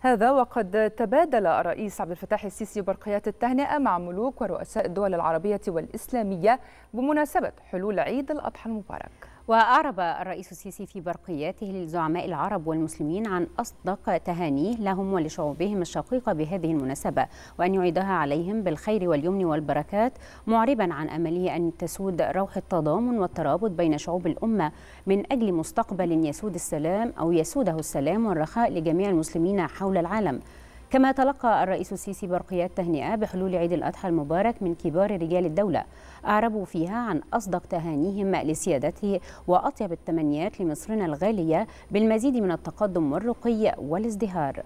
هذا وقد تبادل الرئيس عبد الفتاح السيسي برقيات التهنئة مع ملوك ورؤساء الدول العربية والإسلامية بمناسبة حلول عيد الأضحى المبارك وأعرب الرئيس السيسي في برقياته للزعماء العرب والمسلمين عن أصدق تهانيه لهم ولشعوبهم الشقيقة بهذه المناسبة وأن يعيدها عليهم بالخير واليمن والبركات معربا عن أمله أن تسود روح التضامن والترابط بين شعوب الأمة من أجل مستقبل يسود السلام أو يسوده السلام والرخاء لجميع المسلمين حول العالم كما تلقى الرئيس السيسي برقيات تهنئة بحلول عيد الأضحى المبارك من كبار رجال الدولة أعربوا فيها عن أصدق تهانيهم لسيادته وأطيب التمنيات لمصرنا الغالية بالمزيد من التقدم والرقي والازدهار